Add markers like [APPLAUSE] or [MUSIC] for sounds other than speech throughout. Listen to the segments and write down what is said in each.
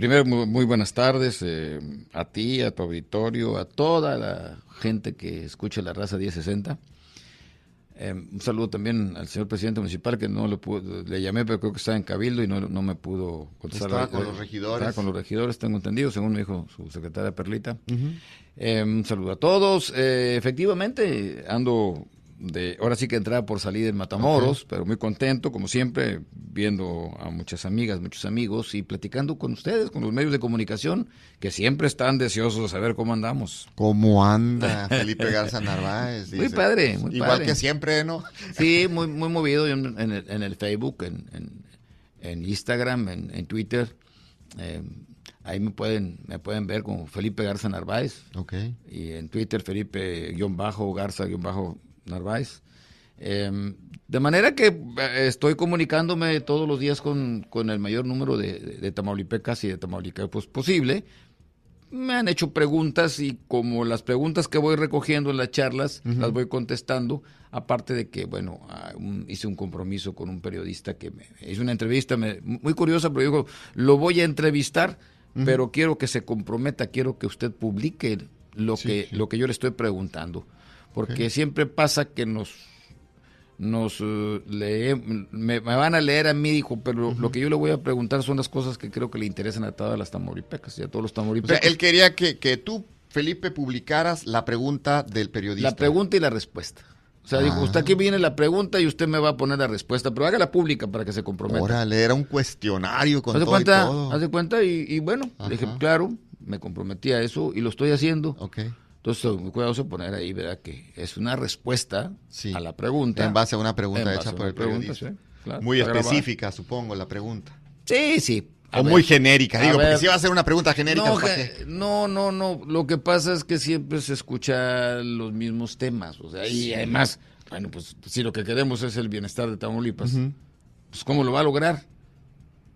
primero, muy, buenas tardes eh, a ti, a tu auditorio, a toda la gente que escucha la raza 1060. Eh, un saludo también al señor presidente municipal, que no le, le llamé, pero creo que está en Cabildo y no, me pudo contestar. Está con los regidores. con los regidores, tengo entendido, según me dijo su secretaria Perlita. Eh, un saludo a todos. efectivamente, ando de, ahora sí que entraba por salida en Matamoros, pero muy contento, como siempre, viendo a muchas amigas, muchos amigos y platicando con ustedes, con los medios de comunicación, que siempre están deseosos de saber cómo andamos. ¿Cómo anda Felipe Garza Narváez? muy padre, muy Igual que siempre, ¿no? sí, muy, muy movido en, el, Facebook, en, Instagram, en, Twitter. Eh, ahí me pueden, me pueden ver como Felipe Garza Narváez. Y en Twitter, felipe garza bajo Narváez. Em, de manera que eh, estoy comunicándome todos los días con, con el mayor número de, de, tamaulipecas y de tamaulipecos posible. Me han hecho preguntas y como las preguntas que voy recogiendo en las charlas, las voy contestando. Aparte de que, bueno, ah, hice un compromiso con un periodista que me hizo una entrevista muy curiosa, pero digo, lo voy a entrevistar, pero quiero que se comprometa, quiero que usted publique lo, que, lo que yo le estoy preguntando porque siempre pasa que nos nos eh, le me, van a leer a mí, dijo, pero lo que yo le voy a preguntar son las cosas que creo que le interesan a todas las tamoripecas y a todos los tamoripecas. él quería que, que tú, Felipe, publicaras la pregunta del periodista. La pregunta y la respuesta. O sea, dijo, usted aquí ah. viene la pregunta y usted me va a poner la respuesta, pero hágala pública para que se comprometa. Órale, era un cuestionario con ¿Hace todo cuenta, y todo. Hace cuenta y, y bueno, dije, claro, me comprometí a eso y lo estoy haciendo. Okay. Entonces, me eh, muy poner ahí, ¿verdad? Que es una respuesta a la pregunta. En base a una pregunta hecha por el muy específica, supongo, la pregunta. Sí, sí. o muy genérica, digo, porque si va a ser una pregunta genérica. No, no, no, Lo que pasa es que siempre se escucha los mismos temas. O sea, y además, bueno, pues si lo que queremos es el bienestar de Tamaulipas, pues ¿cómo lo va a lograr?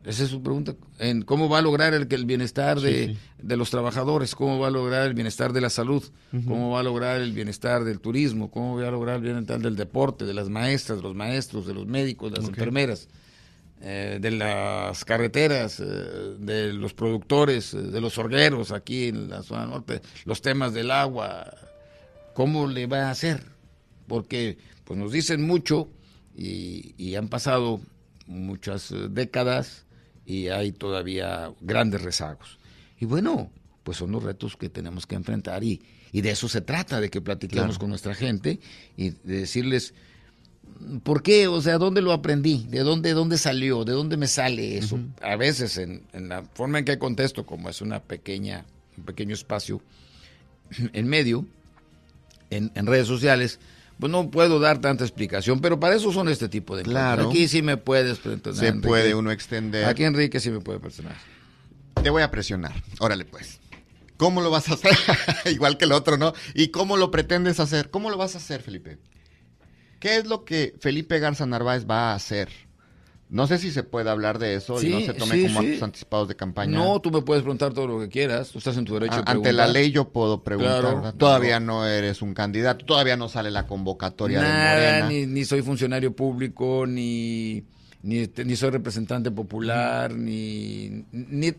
Esa es su pregunta. En ¿Cómo va a lograr el, el bienestar de, los trabajadores? ¿Cómo va a lograr el bienestar de la salud? ¿Cómo va a lograr el bienestar del turismo? ¿Cómo va a lograr el bienestar del deporte, de las maestras, de los maestros, de los médicos, de las enfermeras, eh, de las carreteras, eh, de los productores, eh, de los sorgueros aquí en la zona norte, los temas del agua? ¿Cómo le va a hacer? Porque pues nos dicen mucho y, y han pasado muchas décadas y hay todavía grandes rezagos. Y bueno, pues son los retos que tenemos que enfrentar y, de eso se trata, de que platiquemos con nuestra gente y de decirles, ¿por qué? O sea, ¿dónde lo aprendí? ¿De dónde, dónde salió? ¿De dónde me sale eso? A veces en, en, la forma en que contesto, como es una pequeña, un pequeño espacio [CLEARS THROAT] en medio, en redes sociales, pues no puedo dar tanta explicación, pero para eso son este tipo de claro. Aquí sí me puedes presionar. Se puede uno extender. Aquí Enrique sí me puede presionar. Te voy a presionar. Órale, pues. ¿Cómo lo vas a hacer? [LAUGHS] Igual que el otro, ¿no? ¿Y cómo lo pretendes hacer? ¿Cómo lo vas a hacer, Felipe? ¿Qué es lo que Felipe Garza Narváez va a hacer? No sé si se puede hablar de eso y no se tome como actos anticipados de campaña. No, tú me puedes preguntar todo lo que quieras, tú estás en tu derecho. ante la ley yo puedo preguntar. todavía no eres un candidato, todavía no sale la convocatoria de Morena. Ni, soy funcionario público, ni, ni, este, soy representante popular, ni,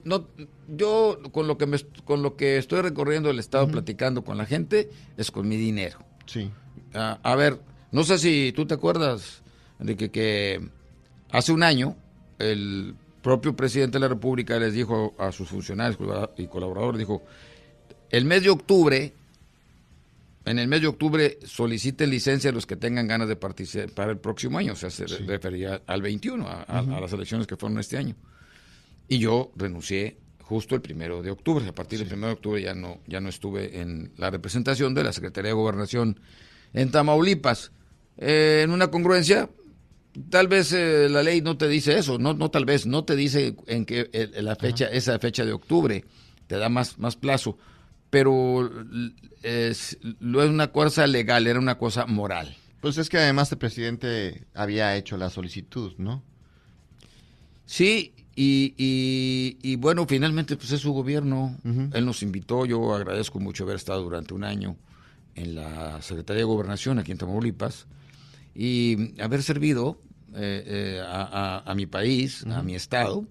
no, yo con lo que me, con lo que estoy recorriendo el estado platicando con la gente es con mi dinero. Sí. Ah, a ver, no sé si tú te acuerdas de que Hace un año, el propio presidente de la República les dijo a sus funcionarios y colaboradores, dijo, el mes de octubre, en el mes de octubre soliciten licencia a los que tengan ganas de participar el próximo año, o sea, se refería al 21, a, las elecciones que fueron este año. Y yo renuncié justo el primero de octubre, a partir del primero de octubre ya no, ya no estuve en la representación de la Secretaría de Gobernación en Tamaulipas. Eh, en una congruencia, Tal vez eh, la ley no te dice eso, no, no tal vez, no te dice en qué eh, la fecha, esa fecha de octubre, te da más, más plazo, pero es, no es una cosa legal, era una cosa moral. Pues es que además el presidente había hecho la solicitud, ¿no? Sí, y, y, bueno, finalmente pues es su gobierno, él nos invitó, yo agradezco mucho haber estado durante un año en la Secretaría de Gobernación aquí en Tamaulipas, y haber servido eh, eh, a, mi país, a mi estado.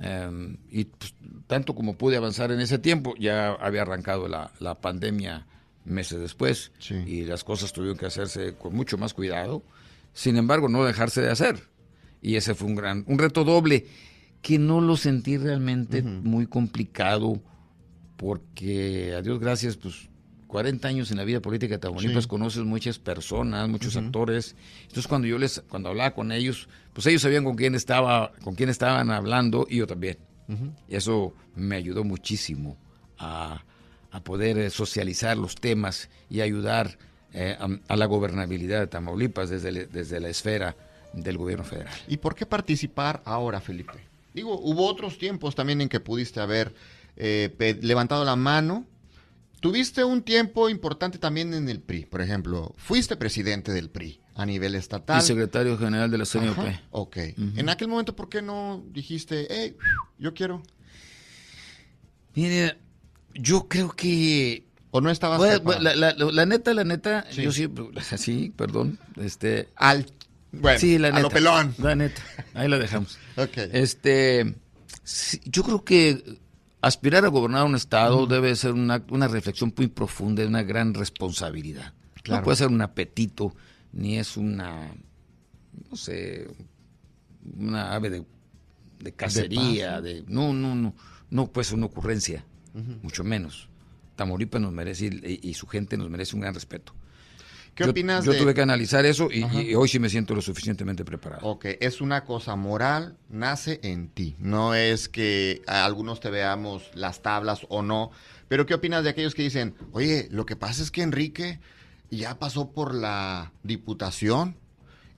Em, y pues, tanto como pude avanzar en ese tiempo, ya había arrancado la, la pandemia meses después y las cosas tuvieron que hacerse con mucho más cuidado, sin embargo no dejarse de hacer. Y ese fue un gran, un reto doble que no lo sentí realmente muy complicado porque, a Dios gracias, pues 40 años en la vida política de Tamaulipas, conoces muchas personas, muchos actores. Entonces cuando yo les, cuando hablaba con ellos, pues ellos sabían con quién estaba, con quién estaban hablando y yo también. Y eso me ayudó muchísimo a, poder eh, socializar los temas y ayudar eh, a, la gobernabilidad de Tamaulipas desde, desde la esfera del gobierno federal. ¿Y por qué participar ahora, Felipe? Digo, hubo otros tiempos también en que pudiste haber eh, levantado la mano Tuviste un tiempo importante también en el PRI, por ejemplo, fuiste presidente del PRI a nivel estatal. Y secretario general de la CNOP. Ok. En aquel momento, ¿por qué no dijiste, hey, yo quiero? Mire, yo creo que... ¿O no estaba. la, neta, la neta, sí. yo Sí, pues, perdón. Este... Al... sí, la neta, a lo pelón. La neta, ahí la dejamos. [LAUGHS] ok. Este... yo creo que aspirar a gobernar un Estado debe ser una, reflexión muy profunda, una gran responsabilidad. No puede ser un apetito, ni es una, no sé, una ave de, cacería. De, no, no, no. No puede ser una ocurrencia, mucho menos. Tamaulipas nos merece y, y, su gente nos merece un gran respeto. ¿Qué yo, opinas? Yo tuve que analizar eso y, hoy sí me siento lo suficientemente preparado. Ok, es una cosa moral, nace en ti. No es que algunos te veamos las tablas o no, pero ¿qué opinas de aquellos que dicen, oye, lo que pasa es que Enrique ya pasó por la diputación?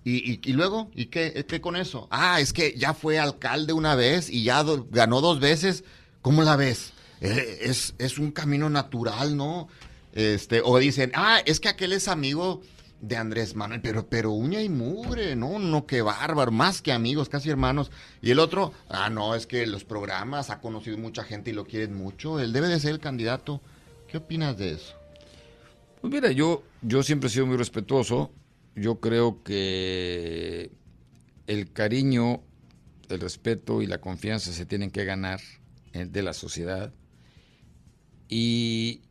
¿Y, y, luego? ¿Y eh, qué, con eso? Ah, es que ya fue alcalde una vez y ya ganó dos veces. ¿Cómo la ves? Eh, es, es un camino natural, ¿no? Este, o dicen, ah, es que aquel es amigo de Andrés Manuel, pero, pero uña y mugre, no, no, qué bárbaro, más que amigos, casi hermanos. Y el otro, ah, no, es que los programas ha conocido mucha gente y lo quieren mucho, él debe de ser el candidato. ¿Qué opinas de eso? Pues mira, yo, yo siempre he sido muy respetuoso, yo creo que el cariño, el respeto y la confianza se tienen que ganar eh, de la sociedad. Y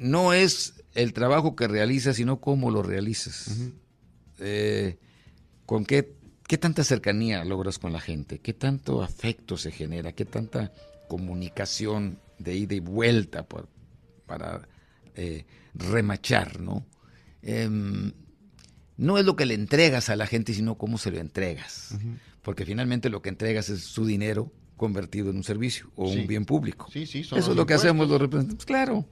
no es el trabajo que realizas, sino cómo lo realizas. Eh, con qué, qué tanta cercanía logras con la gente, qué tanto afecto se genera, qué tanta comunicación de ida y vuelta para eh, remachar, ¿no? Em, no es lo que le entregas a la gente, sino cómo se lo entregas. Porque finalmente lo que entregas es su dinero convertido en un servicio o un bien público. Sí, Eso es lo que hacemos los representantes. Claro.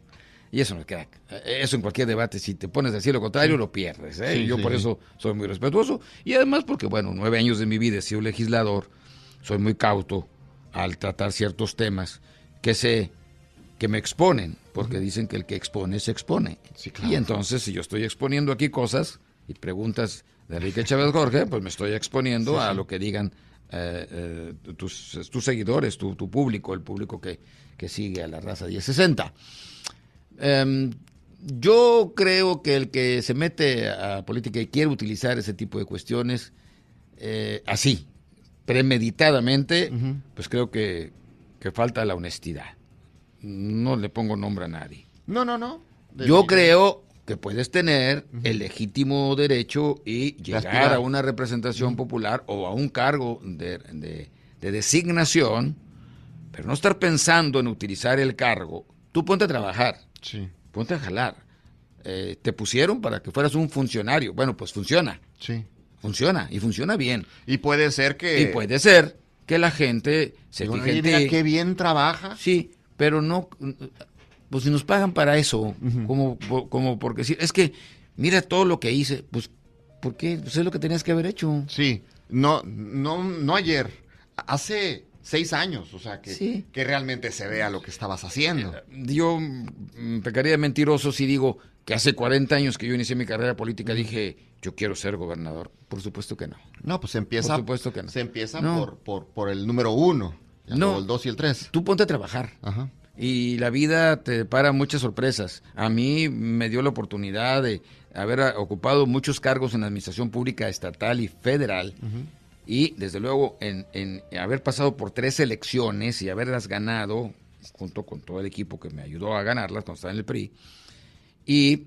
Y eso no es crack. Eso en cualquier debate, si te pones a decir lo contrario, lo pierdes. ¿eh? yo por eso soy muy respetuoso. Y además porque, bueno, nueve años de mi vida he sido legislador, soy muy cauto al tratar ciertos temas que sé que me exponen, porque dicen que el que expone se expone. Y entonces, si yo estoy exponiendo aquí cosas y preguntas de Enrique Chávez Jorge, pues me estoy exponiendo a lo que digan eh, eh, tus, tus, seguidores, tu, público, el público que, que sigue a la raza 1060. Em, yo creo que el que se mete a política y quiere utilizar ese tipo de cuestiones eh, así, premeditadamente, pues creo que, falta la honestidad. No le pongo nombre a nadie. No, no, no. yo creo que puedes tener el legítimo derecho y llegar a una representación popular o a un cargo de, de designación, pero no estar pensando en utilizar el cargo. Tú ponte a trabajar Sí. Ponte a jalar. Eh, te pusieron para que fueras un funcionario. Bueno, pues funciona. Sí. Funciona y funciona bien. Y puede ser que. Y puede ser que la gente se que bien trabaja. Sí, pero no. Pues si nos pagan para eso, como, como porque sí. es que mira todo lo que hice, pues ¿por qué? Pues es lo que tenías que haber hecho. Sí, no, no, no ayer, hace seis años, o sea, que, que realmente se vea lo que estabas haciendo. Eh, yo pecaría mm, de mentiroso si digo que hace 40 años que yo inicié mi carrera política dije, yo quiero ser gobernador. Por supuesto que no. No, pues se empieza. Por Por, por, el número uno, no, el dos y el tres. Tú ponte a trabajar. Y la vida te para muchas sorpresas. A mí me dio la oportunidad de haber ocupado muchos cargos en la administración pública estatal y federal. Y desde luego, en, haber pasado por tres elecciones y haberlas ganado, junto con todo el equipo que me ayudó a ganarlas cuando estaba en el PRI. Y,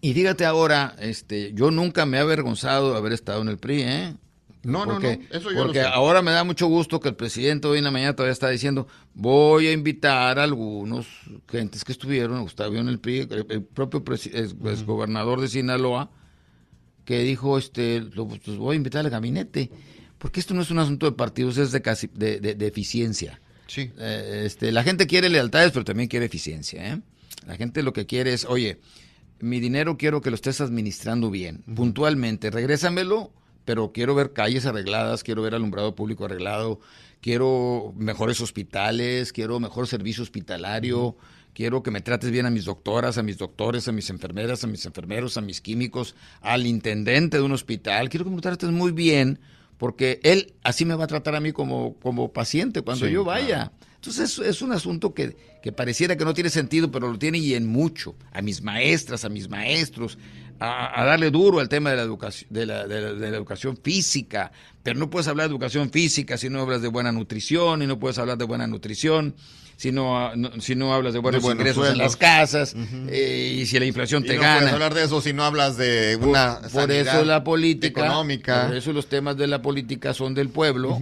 y dígate ahora, este, yo nunca me he avergonzado de haber estado en el PRI, ¿eh? No, no, no, eso yo lo sé. ahora me da mucho gusto que el presidente hoy en la mañana todavía está diciendo, voy a invitar a algunos gentes que estuvieron, Gustavo en el PRI, el propio gobernador de Sinaloa, que dijo, este, los pues, voy a invitar al gabinete, porque esto no es un asunto de partidos, es de, casi, de, eficiencia. Sí. Eh, este, la gente quiere lealtades, pero también quiere eficiencia. ¿eh? La gente lo que quiere es, oye, mi dinero quiero que lo estés administrando bien, puntualmente, regrésamelo, pero quiero ver calles arregladas, quiero ver alumbrado público arreglado, quiero mejores hospitales, quiero mejor servicio hospitalario. Quiero que me trates bien a mis doctoras, a mis doctores, a mis enfermeras, a mis enfermeros, a mis químicos, al intendente de un hospital. Quiero que me trates muy bien porque él así me va a tratar a mí como, como paciente cuando yo vaya. Entonces es un asunto que, pareciera que no tiene sentido, pero lo tiene y en mucho. A mis maestras, a mis maestros, a, darle duro al tema de la, educación, de la, educación física. Pero no puedes hablar de educación física si no hablas de buena nutrición y no puedes hablar de buena nutrición si no, si no hablas de buenos, ingresos en las casas eh, y si la inflación te gana. No puedes hablar de eso si no hablas de una por, eso la política económica. Por eso los temas de la política son del pueblo,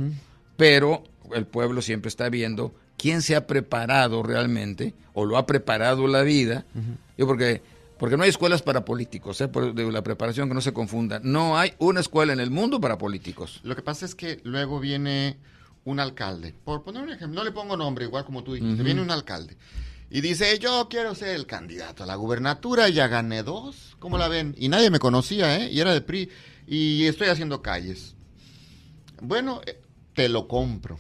pero el pueblo siempre está viendo quién se ha preparado realmente o lo ha preparado la vida. Yo porque porque no hay escuelas para políticos, ¿eh? de la preparación que no se confunda. No hay una escuela en el mundo para políticos. Lo que pasa es que luego viene un alcalde. Por poner un ejemplo, no le pongo nombre, igual como tú dijiste, viene un alcalde. Y dice, yo quiero ser el candidato a la gubernatura, ya gané dos, ¿cómo la ven? Y nadie me conocía, ¿eh? Y era de PRI, y estoy haciendo calles. Bueno, eh, te lo compro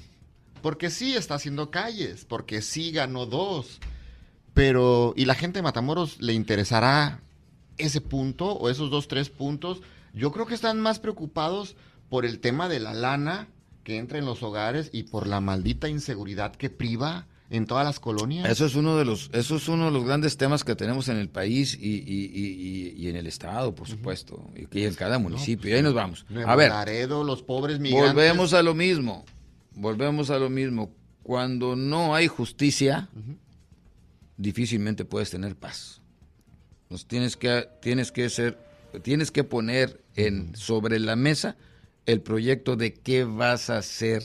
porque sí está haciendo calles, porque sí ganó dos. Pero, ¿y la gente de Matamoros le interesará ese punto o esos dos, tres puntos? Yo creo que están más preocupados por el tema de la lana que entra en los hogares y por la maldita inseguridad que priva en todas las colonias. Eso es uno de los, eso es uno de los grandes temas que tenemos en el país y, y, y, y en el estado, por supuesto, y en cada municipio. y pues ahí nos vamos. A ver, Laredo, los pobres migrantes. Volvemos a lo mismo volvemos a lo mismo, cuando no hay justicia, difícilmente puedes tener paz. tienes que, tienes que ser, tienes que poner en, sobre la mesa el proyecto de qué vas a hacer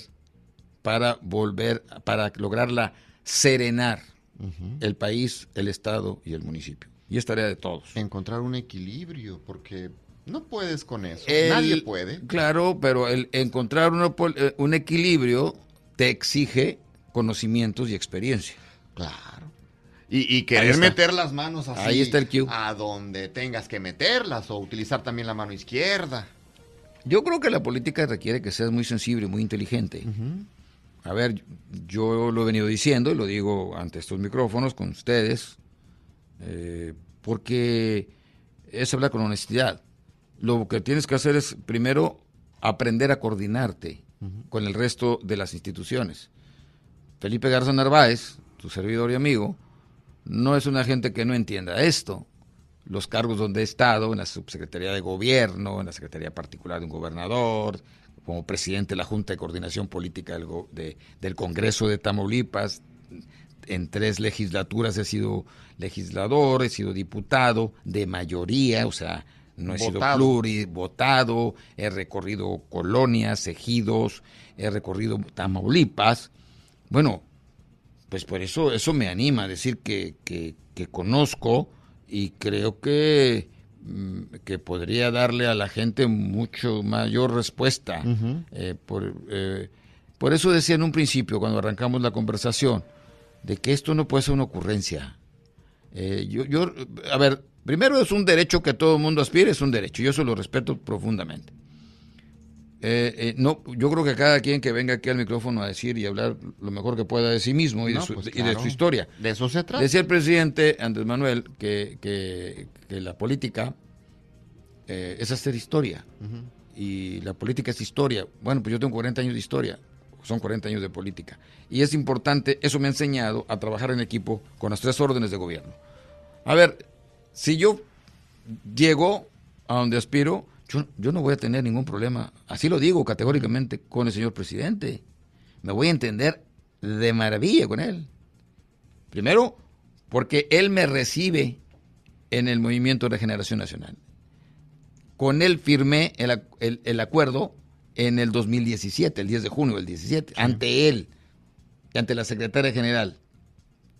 para volver, para lograrla serenar el país, el estado y el municipio. Y es tarea de todos. Encontrar un equilibrio, porque no puedes con eso. Nadie puede. Claro, pero el encontrar eh, un, equilibrio te exige conocimientos y experiencia. Claro. Y, querer meter las manos así. Ahí está el A donde tengas que meterlas o utilizar también la mano izquierda. Yo creo que la política requiere que seas muy sensible, muy inteligente. A ver, yo lo he venido diciendo y lo digo ante estos micrófonos con ustedes, eh, porque Eso habla con honestidad lo que tienes que hacer es primero aprender a coordinarte con el resto de las instituciones. Felipe Garza Narváez, tu servidor y amigo, no es una gente que no entienda esto. Los cargos donde he estado, en la subsecretaría de gobierno, en la secretaría particular de un gobernador, como presidente de la Junta de Coordinación Política del Congreso de Tamaulipas, en tres legislaturas he sido legislador, he sido diputado de mayoría, o sea, no he sido pluri, votado, he recorrido colonias, ejidos, he recorrido Tamaulipas. Bueno, pues por eso, eso me anima a decir que, conozco y creo que, mm, que podría darle a la gente mucho mayor respuesta. Eh, por, eh, por eso decía en un principio, cuando arrancamos la conversación, de que esto no puede ser una ocurrencia. Eh, yo, a ver, primero es un derecho que todo el mundo aspira, es un derecho, yo eso lo respeto profundamente. Eh, eh, no, yo creo que cada quien que venga aquí al micrófono a decir y hablar lo mejor que pueda de sí mismo y, de, su, pues historia. De eso se trata. Decía el presidente Andrés Manuel que, que, la política es hacer historia y la política es historia. Bueno, pues yo tengo 40 años de historia son 40 años de política. Y es importante, eso me ha enseñado a trabajar en equipo con las tres órdenes de gobierno. A ver, si yo llego a donde aspiro, yo, no voy a tener ningún problema, así lo digo categóricamente, con el señor presidente. Me voy a entender de maravilla con él. Primero, porque él me recibe en el Movimiento de Regeneración Nacional. Con él firmé el, el, el acuerdo en el 2017, el 10 de junio del 17, ante él ante la secretaria general,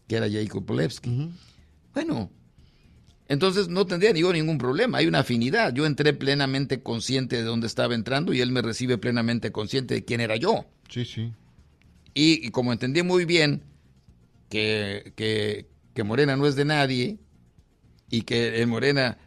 que era Jacob Polevsky. Bueno, entonces no tendría yo ningún problema, hay una afinidad. Yo entré plenamente consciente de dónde estaba entrando y él me recibe plenamente consciente de quién era yo. Sí, sí. Y, como entendí muy bien que, Morena no es de nadie y que Morena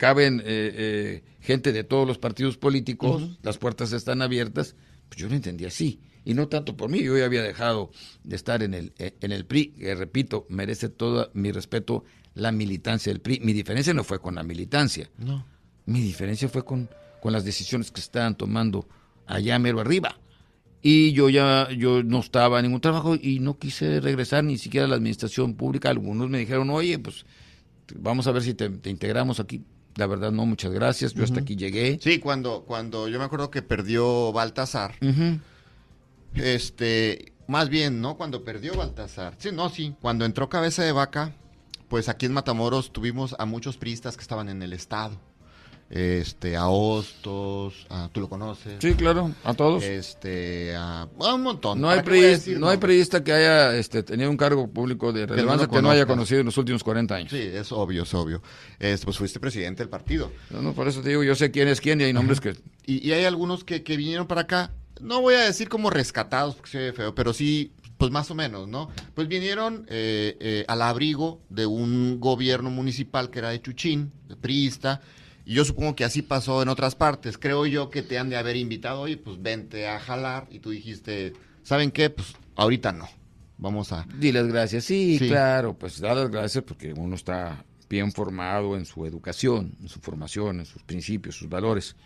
caben eh, eh, gente de todos los partidos políticos, las puertas están abiertas, pues yo lo entendí así. Y no tanto por mí, yo ya había dejado de estar en el, eh, en el PRI, que repito, merece todo mi respeto la militancia del PRI. Mi diferencia no fue con la militancia, no. mi diferencia fue con, con las decisiones que estaban tomando allá mero arriba. Y yo ya yo no estaba en ningún trabajo y no quise regresar ni siquiera a la administración pública. Algunos me dijeron, oye, pues vamos a ver si te integramos aquí. La verdad, no, muchas gracias. Yo hasta aquí llegué. Sí, cuando, cuando yo me acuerdo que perdió Baltasar, este, más bien, ¿no? Cuando perdió Baltasar. Sí, no, sí. Cuando entró cabeza de vaca, pues aquí en Matamoros tuvimos a muchos priistas que estaban en el Estado este, a Hostos, tú lo conoces. Sí, claro, a todos. Este, a, un montón. No hay, no hay periodista que haya este, tenido un cargo público de relevancia que no, haya conocido en los últimos 40 años. Sí, es obvio, es obvio. pues fuiste presidente del partido. No, no, por eso te digo, yo sé quién es quién y hay nombres que... Y, hay algunos que, que vinieron para acá, no voy a decir como rescatados, porque se ve feo, pero sí pues más o menos, ¿no? Pues vinieron eh, eh, al abrigo de un gobierno municipal que era de Chuchín, de Priista, y yo supongo que así pasó en otras partes. Creo yo que te han de haber invitado y pues vente a jalar y tú dijiste, ¿saben qué? Pues ahorita no. Vamos a... Diles gracias, sí, claro, pues da las gracias porque uno está bien formado en su educación, en su formación, en sus principios, sus valores.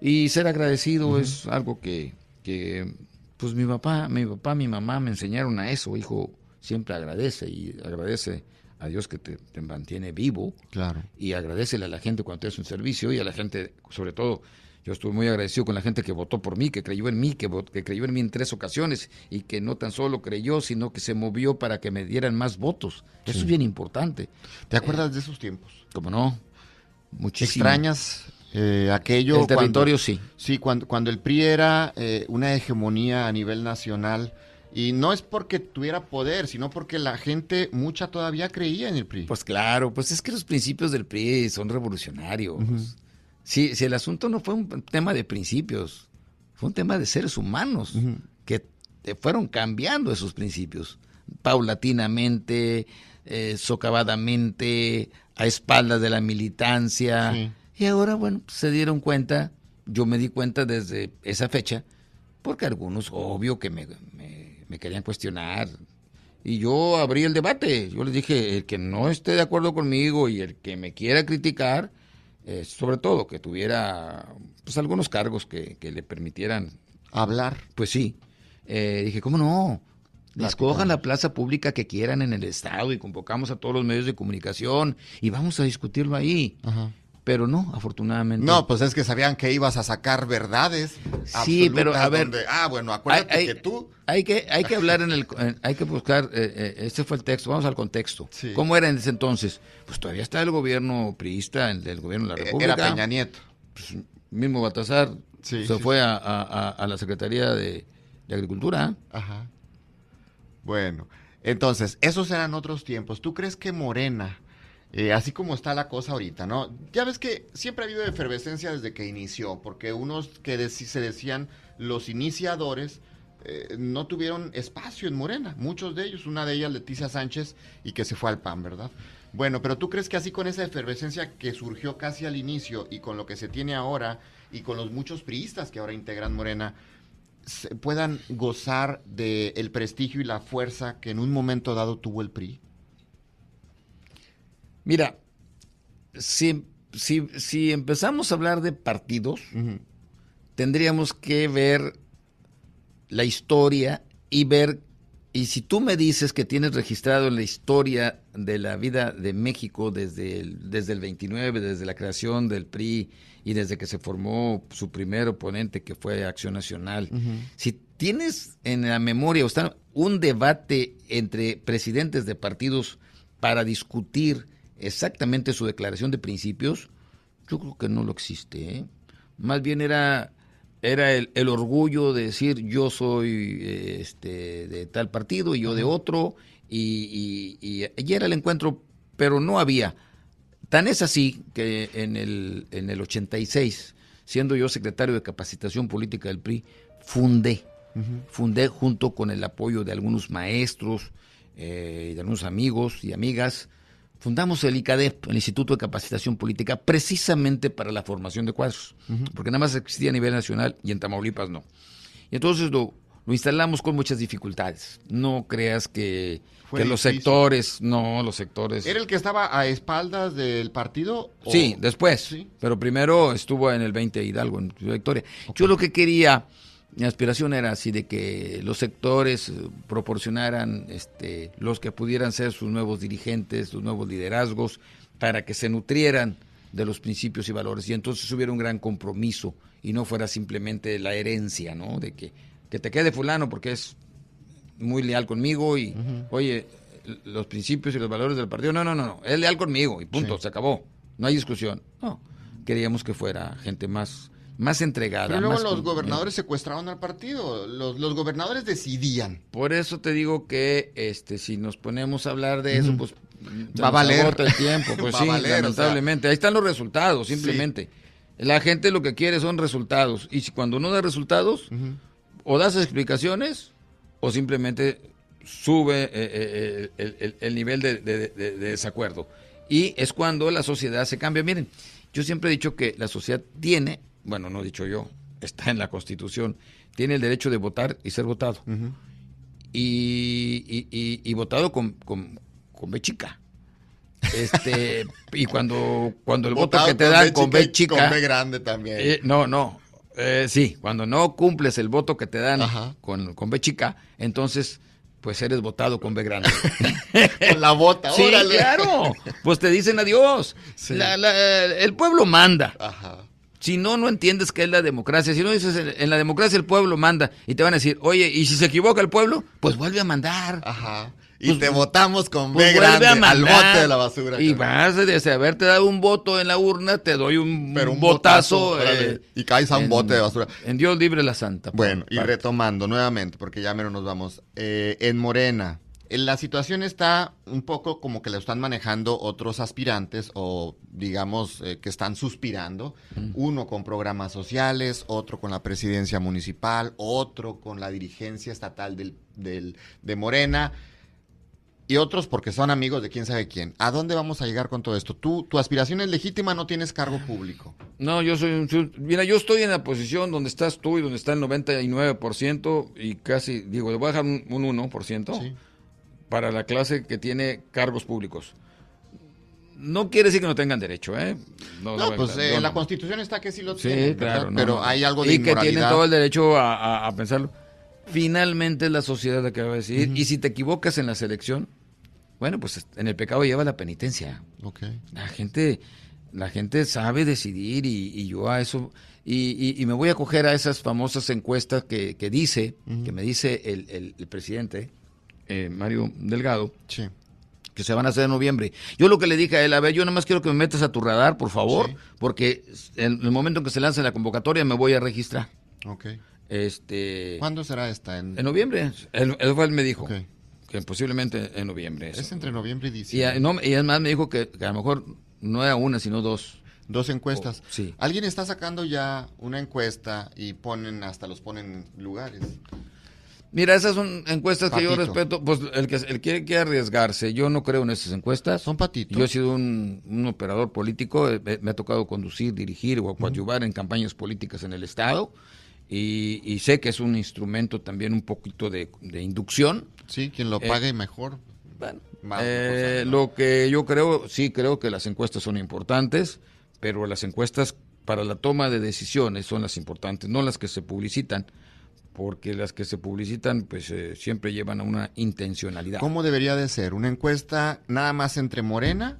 Y ser agradecido es algo que, que, pues mi papá, mi papá, mi mamá me enseñaron a eso, hijo, siempre agradece y agradece a Dios que te, mantiene vivo. Claro. Y agradecele a la gente cuando te hace un servicio y a la gente, sobre todo, yo estuve muy agradecido con la gente que votó por mí, que creyó en mí, que, creyó en mí en tres ocasiones y que no tan solo creyó, sino que se movió para que me dieran más votos. Eso es bien importante. ¿Te acuerdas de esos tiempos? Como no. muchísimas ¿Extrañas eh, aquello? El territorio sí. Sí, cuando, cuando el PRI era eh, una hegemonía a nivel nacional y no es porque tuviera poder, sino porque la gente, mucha todavía creía en el PRI. Pues claro, pues es que los principios del PRI son revolucionarios. si, el asunto no fue un tema de principios, fue un tema de seres humanos que fueron cambiando esos principios paulatinamente, eh, socavadamente, a espaldas de la militancia. Y ahora, bueno, se dieron cuenta, yo me di cuenta desde esa fecha, porque algunos, obvio, que me me querían cuestionar. Y yo abrí el debate. Yo les dije, el que no esté de acuerdo conmigo y el que me quiera criticar, eh, sobre todo que tuviera pues algunos cargos que, le permitieran hablar. Pues sí. Eh, dije, ¿cómo no? Escojan la plaza pública que quieran en el Estado y convocamos a todos los medios de comunicación y vamos a discutirlo ahí. Ajá. Pero no, afortunadamente. No, pues es que sabían que ibas a sacar verdades. Sí, pero a ver. ah, bueno, acuérdate que tú. Hay que, hay que hablar en el. hay que buscar. Eh, eh, ese fue el texto. Vamos al contexto. ¿Cómo era en ese entonces? Pues todavía está el gobierno priista, el del gobierno de la eh, República. Era Peña Nieto. Pues, mismo Baltasar se fue a, la Secretaría de, de Agricultura. Ajá. Bueno, entonces, esos eran otros tiempos. ¿Tú crees que Morena eh, así como está la cosa ahorita, ¿no? Ya ves que siempre ha habido efervescencia desde que inició, porque unos que se decían los iniciadores eh, no tuvieron espacio en Morena, muchos de ellos, una de ellas Leticia Sánchez y que se fue al PAN, ¿verdad? Bueno, pero tú crees que así con esa efervescencia que surgió casi al inicio y con lo que se tiene ahora y con los muchos priistas que ahora integran Morena, puedan gozar del prestigio y la fuerza que en un momento dado tuvo el PRI? Mira, si, si empezamos a hablar de partidos, tendríamos que ver la historia y ver, y si tú me dices que tienes registrado la historia de la vida de México desde el, desde el 29, desde la creación del PRI y desde que se formó su primer oponente que fue Acción Nacional, si tienes en la memoria o está un debate entre presidentes de partidos para discutir exactamente su declaración de principios, yo creo que no lo existe. ¿eh? Más bien era, era el, orgullo de decir yo soy este, de tal partido y yo de otro, y, era el encuentro, pero no había. Tan es así que en el, en el 86, siendo yo secretario de capacitación política del PRI, fundé, fundé junto con el apoyo de algunos maestros y eh, de algunos amigos y amigas, fundamos el ICADEP, el Instituto de Capacitación Política, precisamente para la formación de cuadros, porque nada más existía a nivel nacional y en Tamaulipas no. Y entonces lo, instalamos con muchas dificultades. No creas que, los sectores, no, los sectores. ¿Era el que estaba a espaldas del partido? Sí, después. Pero primero estuvo en el 20 Hidalgo, en su victoria. Yo lo que quería mi aspiración era así de que los sectores eh, proporcionaran este, los que pudieran ser sus nuevos dirigentes, sus nuevos liderazgos, para que se nutrieran de los principios y valores y entonces hubiera un gran compromiso y no fuera simplemente la herencia, ¿no? De que, te quede fulano porque es muy leal conmigo y, oye, los principios y los valores del partido, no, no, no, no, es leal conmigo y punto, se acabó, no hay discusión. No, queríamos que fuera gente más más entregada. Pero luego los gobernadores secuestraron al partido, los, gobernadores decidían. Por eso te digo que este si nos ponemos a hablar de eso, pues va a valer el tiempo, pues [LAUGHS] sí, lamentablemente. Ahí están los resultados, simplemente. La gente lo que quiere son resultados y cuando no da resultados, o das explicaciones o simplemente sube eh, eh, eh, el, nivel de desacuerdo. Y es cuando la sociedad se cambia. Miren, yo siempre he dicho que la sociedad tiene bueno, no he dicho yo, está en la Constitución, tiene el derecho de votar y ser votado. y, votado con, con, B chica. Este, [LAUGHS] y cuando, cuando el voto que te dan con B chica. Con B grande también. Eh, no, no. Eh, sí, cuando no cumples el voto que te dan con, con B chica, entonces pues eres votado con B grande. [LAUGHS] con la bota, sí, claro. Pues te dicen adiós. el pueblo manda. Ajá. Si no, no entiendes qué es la democracia. Si no dices, en, la democracia el pueblo manda y te van a decir, oye, y si se equivoca el pueblo, pues vuelve a mandar. Ajá. Y pues te votamos con pues, grande al bote de la basura. Y vas a haberte dado un voto en la urna, te doy un, Pero un botazo. Eh, y caes a un bote de basura. En Dios libre la santa. Bueno, y retomando nuevamente, porque ya menos nos vamos. Eh, en Morena la situación está un poco como que la están manejando otros aspirantes o digamos eh, que están suspirando, mm. uno con programas sociales, otro con la presidencia municipal, otro con la dirigencia estatal del, de Morena y otros porque son amigos de quién sabe quién. ¿A dónde vamos a llegar con todo esto? Tú, tu aspiración es legítima, no tienes cargo público. No, yo soy Mira, yo estoy en la posición donde estás tú y donde está el 99% y casi, digo, le voy a dejar un, un 1%. Sí para la clase que tiene cargos públicos. No quiere decir que no tengan derecho, ¿eh? No, pues eh, la Constitución está que sí lo sí, Claro, pero hay algo de Y que tienen todo el derecho a, a, pensarlo. Finalmente es la sociedad la que va a decidir. Y si te equivocas en la selección, bueno, pues en el pecado lleva la penitencia. Okay. La gente la gente sabe decidir y, yo a eso y, me voy a coger a esas famosas encuestas que, dice que me dice el, el presidente eh, Mario Delgado. Que se van a hacer en noviembre. Yo lo que le dije a él, a ver, yo nada más quiero que me metas a tu radar, por favor, porque en el momento en que se lance la convocatoria me voy a registrar. Ok. Este, ¿Cuándo será esta? En, noviembre. Él, me dijo. Que posiblemente en noviembre. Es entre noviembre y diciembre. Y, eh, no, y además me dijo que, a lo mejor no era una, sino dos. Dos encuestas. Oh, sí. Alguien está sacando ya una encuesta y ponen, hasta los ponen lugares. Mira, esas son encuestas que yo respeto. Pues el que, el que quiere arriesgarse, yo no creo en esas encuestas. Son patitos. Yo he sido un, operador político, eh, me, ha tocado conducir, dirigir o coadyuvar en campañas políticas en el Estado. Y, sé que es un instrumento también un poquito de, inducción. Sí, quien lo eh, pague mejor. Bueno, eh, lo que yo creo, sí creo que las encuestas son importantes, pero las encuestas para la toma de decisiones son las importantes, no las que se publicitan porque las que se publicitan pues eh, siempre llevan a una intencionalidad. ¿Cómo debería de ser? ¿Una encuesta nada más entre Morena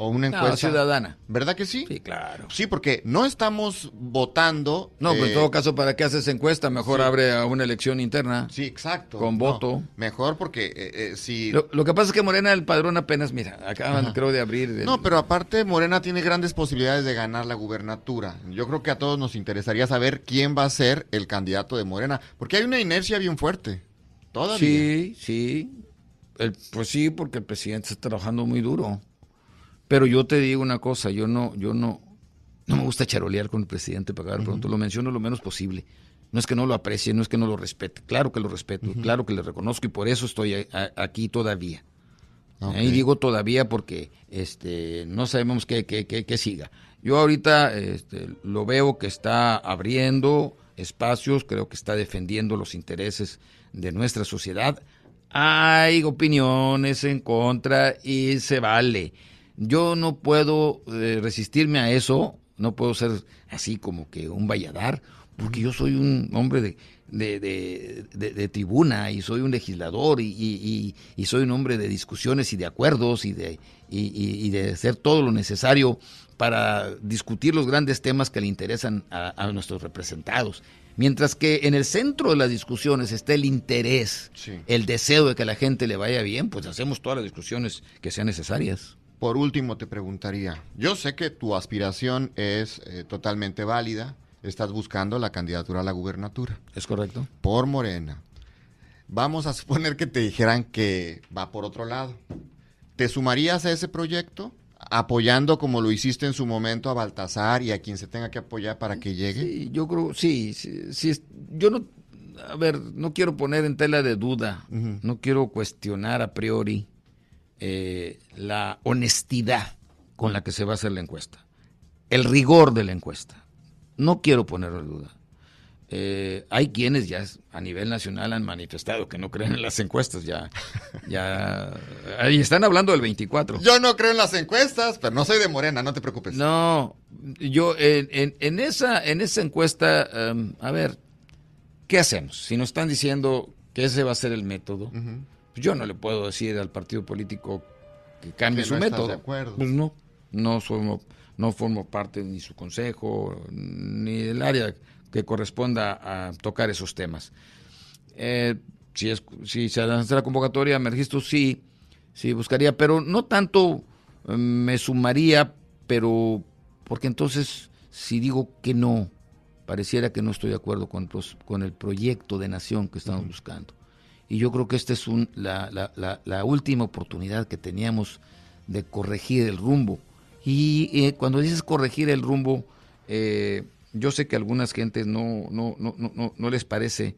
o una encuesta. ciudadana. ¿Verdad que sí? Sí, claro. Sí, porque no estamos votando. No, pues, en eh, todo caso, ¿para qué haces encuesta? Mejor abre a una elección interna. Sí, exacto. Con voto. mejor porque eh, eh, si. Lo, que pasa es que Morena, el padrón apenas, mira, acaban creo de abrir. No, pero aparte, Morena tiene grandes posibilidades de ganar la gubernatura. Yo creo que a todos nos interesaría saber quién va a ser el candidato de Morena, porque hay una inercia bien fuerte. Todavía. Sí, sí. pues sí, porque el presidente está trabajando muy duro. Pero yo te digo una cosa, yo no, yo no, no me gusta charolear con el presidente para pronto, lo menciono lo menos posible. No es que no lo aprecie, no es que no lo respete, claro que lo respeto, claro que le reconozco y por eso estoy aquí todavía. Eh, y digo todavía porque este, no sabemos qué, qué, qué, qué siga. Yo ahorita este, lo veo que está abriendo espacios, creo que está defendiendo los intereses de nuestra sociedad. Hay opiniones en contra y se vale. Yo no puedo eh, resistirme a eso, no puedo ser así como que un valladar, porque yo soy un hombre de, tribuna y soy un legislador y, y, soy un hombre de discusiones y de acuerdos y de, y, de hacer todo lo necesario para discutir los grandes temas que le interesan a, nuestros representados. Mientras que en el centro de las discusiones está el interés, el deseo de que la gente le vaya bien, pues hacemos todas las discusiones que sean necesarias. Por último, te preguntaría, yo sé que tu aspiración es eh, totalmente válida, estás buscando la candidatura a la gubernatura. Es correcto. Por Morena. Vamos a suponer que te dijeran que va por otro lado. ¿Te sumarías a ese proyecto? apoyando como lo hiciste en su momento a Baltasar y a quien se tenga que apoyar para que llegue? Sí, yo creo, sí, sí, yo no, a ver, no quiero poner en tela de duda, no quiero cuestionar a priori eh, la honestidad con la que se va a hacer la encuesta, el rigor de la encuesta. No quiero ponerlo en duda. Eh, hay quienes ya a nivel nacional han manifestado que no creen en las encuestas, ya, ya, ahí están hablando del 24. Yo no creo en las encuestas, pero no soy de Morena, no te preocupes. No, yo en, esa, en esa encuesta, em, a ver, ¿qué hacemos? Si nos están diciendo que ese va a ser el método, yo no le puedo decir al partido político que cambie su método. Pues no, no formo, no formo parte ni su consejo, ni del área que corresponda a tocar esos temas. Eh, si, es, si se lanzara la convocatoria, me registro, sí, sí buscaría, pero no tanto eh, me sumaría, pero porque entonces si digo que no, pareciera que no estoy de acuerdo con, el proyecto de nación que estamos buscando y yo creo que esta es un, la, última oportunidad que teníamos de corregir el rumbo. Y eh, cuando dices corregir el rumbo, eh, yo sé que a algunas gentes no, no, no, les parece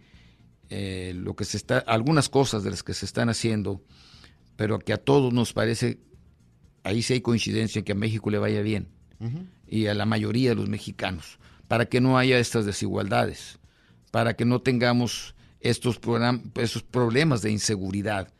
eh, lo que se está, algunas cosas de las que se están haciendo, pero que a todos nos parece, ahí sí hay coincidencia en que a México le vaya bien y a la mayoría de los mexicanos, para que no haya estas desigualdades, para que no tengamos estos, problemas de inseguridad,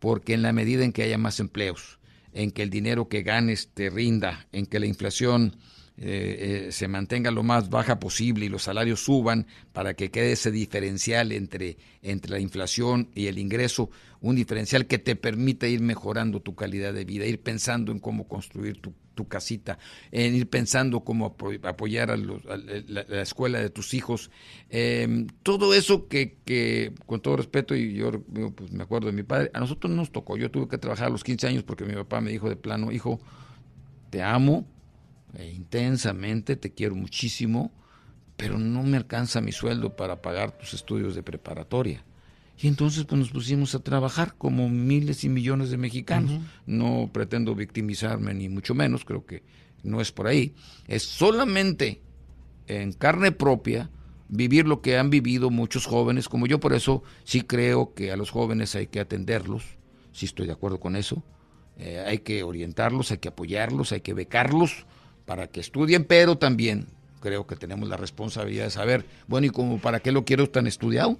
porque en la medida en que haya más empleos, en que el dinero que ganes te rinda, en que la inflación eh, eh, se mantenga lo más baja posible y los salarios suban para que quede ese diferencial entre, entre la inflación y el ingreso, un diferencial que te permita ir mejorando tu calidad de vida, ir pensando en cómo construir tu tu casita, en ir pensando cómo apoyar a, la, escuela de tus hijos. Em, todo eso que, con todo respeto, y yo pues, me acuerdo de mi padre, a nosotros nos tocó. Yo tuve que trabajar a los 15 años porque mi papá me dijo de plano, hijo, te amo e intensamente, te quiero muchísimo, pero no me alcanza mi sueldo para pagar tus estudios de preparatoria. Y entonces pues, nos pusimos a trabajar como miles y millones de mexicanos. No pretendo victimizarme ni mucho menos, creo que no es por ahí. Es solamente en carne propia vivir lo que han vivido muchos jóvenes como yo. Por eso sí creo que a los jóvenes hay que atenderlos, sí estoy de acuerdo con eso. Eh, hay que orientarlos, hay que apoyarlos, hay que becarlos para que estudien, pero también creo que tenemos la responsabilidad de saber, bueno, ¿y como para qué lo quiero tan estudiado?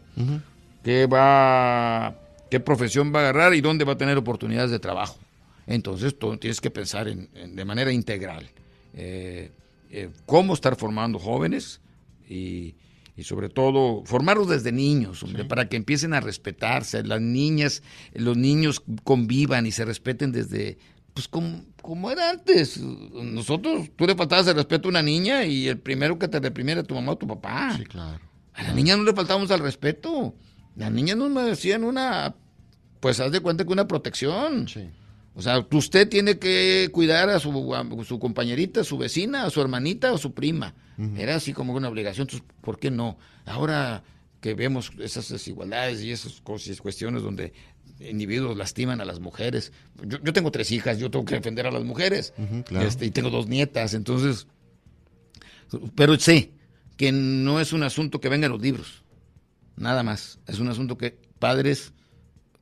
qué va, qué profesión va a agarrar y dónde va a tener oportunidades de trabajo. Entonces tú tienes que pensar en, de manera integral eh, eh, cómo estar formando jóvenes y, sobre todo formarlos desde niños, para que empiecen a respetarse, las niñas, los niños convivan y se respeten desde, pues como, era antes. Nosotros, tú le faltabas el respeto a una niña y el primero que te reprimiera tu mamá o tu papá. Sí, claro. A la niña no le faltábamos al respeto. Las niñas nos merecían una, pues haz de cuenta que una protección. O sea, usted tiene que cuidar a su, compañerita, a su vecina, a su hermanita o su prima. Era así como una obligación. Entonces, ¿por qué no? Ahora que vemos esas desigualdades y esas cosas, cuestiones donde individuos lastiman a las mujeres. Yo, tengo tres hijas, yo tengo que defender a las mujeres. Este, y tengo dos nietas, entonces. Pero sé que no es un asunto que venga en los libros nada más. Es un asunto que padres,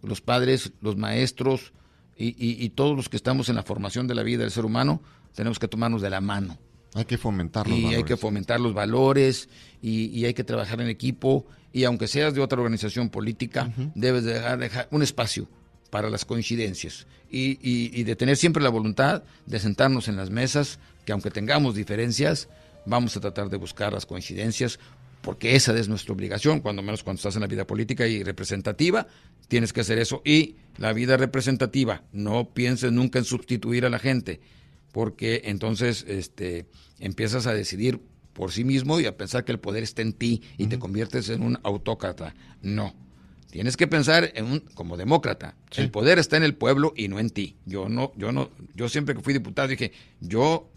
los padres, los maestros y, todos los que estamos en la formación de la vida del ser humano tenemos que tomarnos de la mano. Hay que fomentar los y valores. hay que fomentar los valores y, hay que trabajar en equipo. Y aunque seas de otra organización política, debes dejar, un espacio para las coincidencias y, y, de tener siempre la voluntad de sentarnos en las mesas, que aunque tengamos diferencias, vamos a tratar de buscar las coincidencias porque esa es nuestra obligación, cuando menos cuando estás en la vida política y representativa, tienes que hacer eso. Y la vida representativa, no pienses nunca en sustituir a la gente, porque entonces este, empiezas a decidir por sí mismo y a pensar que el poder está en ti y te conviertes en un autócrata. No. Tienes que pensar en un, como demócrata. El poder está en el pueblo y no en ti. Yo no, yo no, yo siempre que fui diputado dije, yo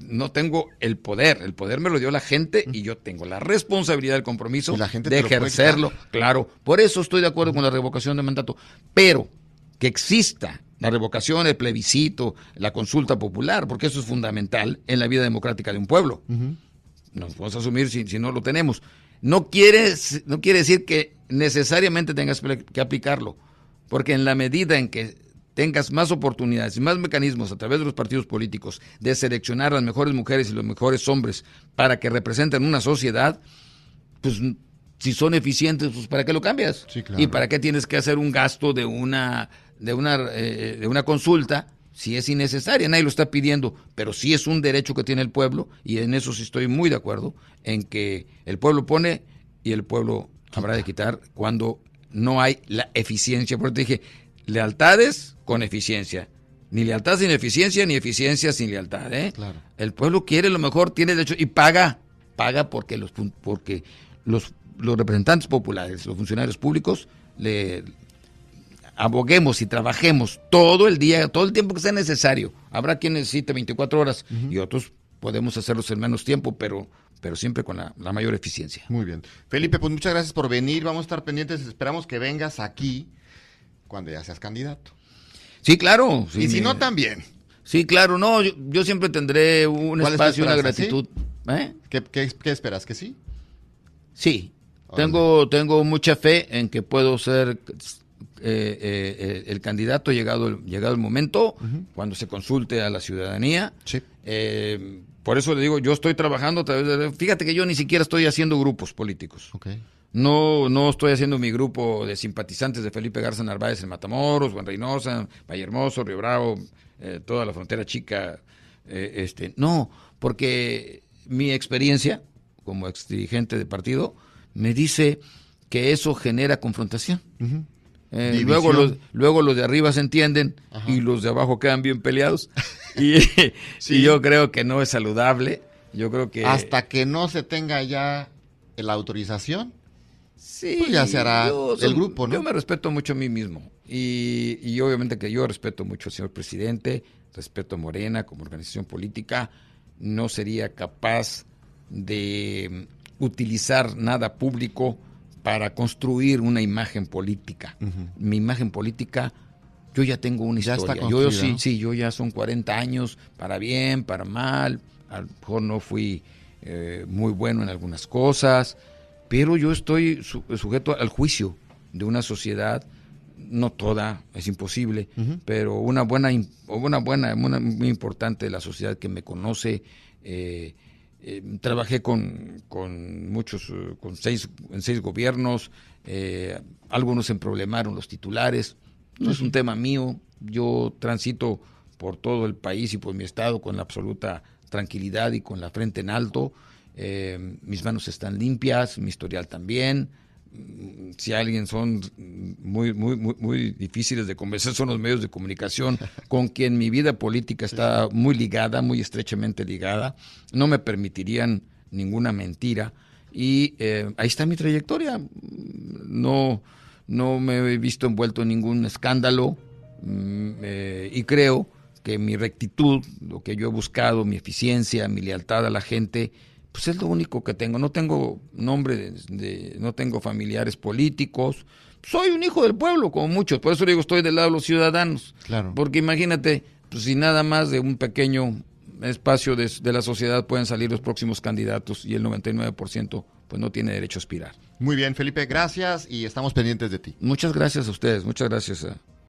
no tengo el poder, el poder me lo dio la gente y yo tengo la responsabilidad, del compromiso de ejercerlo, claro. Por eso estoy de acuerdo con la revocación de mandato, pero que exista la revocación, el plebiscito, la consulta popular, porque eso es fundamental en la vida democrática de un pueblo. Nos vamos a asumir si, si no lo tenemos. No quiere, no quiere decir que necesariamente tengas que aplicarlo, porque en la medida en que tengas más oportunidades y más mecanismos a través de los partidos políticos de seleccionar las mejores mujeres y los mejores hombres para que representen una sociedad, pues si son eficientes, pues ¿para qué lo cambias? ¿Y para qué tienes que hacer un gasto de una, de una, eh, de una consulta? Si es innecesaria, nadie lo está pidiendo, pero sí es un derecho que tiene el pueblo, y en eso sí estoy muy de acuerdo, en que el pueblo pone y el pueblo habrá de quitar cuando no hay la eficiencia. Por eso te dije, lealtades con eficiencia. Ni lealtad sin eficiencia, ni eficiencia sin lealtad. ¿eh? Claro. El pueblo quiere lo mejor, tiene derecho y paga. Paga porque los, porque los, los representantes populares, los funcionarios públicos, le aboguemos y trabajemos todo el día, todo el tiempo que sea necesario. Habrá quien necesite 24 horas y otros podemos hacerlos en menos tiempo, pero pero siempre con la, mayor eficiencia. Muy bien. Felipe, pues muchas gracias por venir. Vamos a estar pendientes. Esperamos que vengas aquí cuando ya seas candidato. Sí, claro. y si no, también. Sí, claro, no, yo, siempre tendré un espacio, una gratitud. ¿eh? ¿Qué, esperas? ¿Que sí? Sí, tengo, tengo mucha fe en que puedo ser eh, eh, el candidato llegado, llegado el momento, cuando se consulte a la ciudadanía. Sí. por eso le digo, yo estoy trabajando a través de... Fíjate que yo ni siquiera estoy haciendo grupos políticos. Okay. No, no estoy haciendo mi grupo de simpatizantes de Felipe Garza Narváez en Matamoros, Juan en Reynosa, Valle Hermoso, Río Bravo, eh, toda la frontera chica. Eh, este, no, porque mi experiencia como ex dirigente de partido me dice que eso genera confrontación. Eh, y luego, los, luego los de arriba se entienden y los de abajo quedan bien peleados. [LAUGHS] Y, yo creo que no es saludable. Yo creo que. Hasta que no se tenga ya la autorización, Sí, pues ya se hará el grupo, ¿no? Yo me respeto mucho a mí mismo. Y, obviamente que yo respeto mucho al señor presidente, respeto a Morena como organización política. No sería capaz de mm, utilizar nada público para construir una imagen política. Mi imagen política, yo ya tengo una ya historia. yo, sí, sí, yo ya son 40 años, para bien, para mal. A lo mejor no fui eh, muy bueno en algunas cosas pero yo estoy sujeto al juicio de una sociedad, no toda, es imposible, pero una buena, una buena, muy importante de la sociedad que me conoce. Eh, eh, trabajé con, muchos, eh, con seis, en seis gobiernos, algunos se problemaron los titulares, no es un tema mío, yo transito por todo el país y por mi estado con la absoluta tranquilidad y con la frente en alto. Eh, mis manos están limpias, mi historial también. Si alguien son muy, muy, muy, difíciles de convencer, son los medios de comunicación, [LAUGHS] con quien mi vida política está muy ligada, muy estrechamente ligada. No me permitirían ninguna mentira. Y eh, ahí está mi trayectoria. No, no me he visto envuelto en ningún escándalo. Mm, eh, y creo que mi rectitud, lo que yo he buscado, mi eficiencia, mi lealtad a la gente, pues es lo único que tengo. No tengo nombre, de, no tengo familiares políticos. Soy un hijo del pueblo, como muchos. Por eso digo, estoy del lado de los ciudadanos. Claro. Porque imagínate, pues si nada más de un pequeño espacio de, la sociedad pueden salir los próximos candidatos y el 99% pues no tiene derecho a aspirar. Muy bien, Felipe, gracias y estamos pendientes de ti. Muchas gracias a ustedes, muchas gracias a,